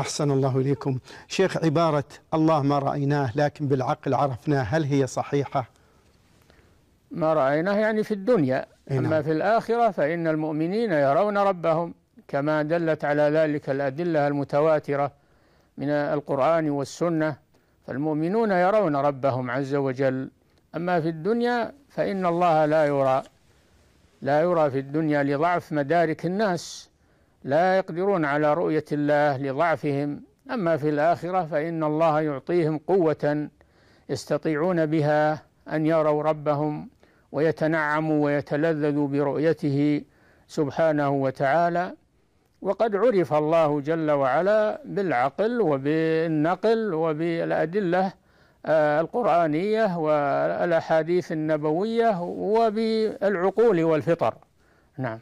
أحسن الله إليكم شيخ عبارة الله ما رأيناه لكن بالعقل عرفناه هل هي صحيحة؟ ما رأيناه يعني في الدنيا إينا. أما نعم. في الآخرة فإن المؤمنين يرون ربهم كما دلت على ذلك الأدلة المتواترة من القرآن والسنة فالمؤمنون يرون ربهم عز وجل أما في الدنيا فإن الله لا يرى لا يرى في الدنيا لضعف مدارك الناس لا يقدرون على رؤية الله لضعفهم أما في الآخرة فإن الله يعطيهم قوة يستطيعون بها أن يروا ربهم ويتنعموا ويتلذذوا برؤيته سبحانه وتعالى وقد عرف الله جل وعلا بالعقل وبالنقل وبالأدلة آه، القرآنية والأحاديث النبوية وبالعقول والفطر نعم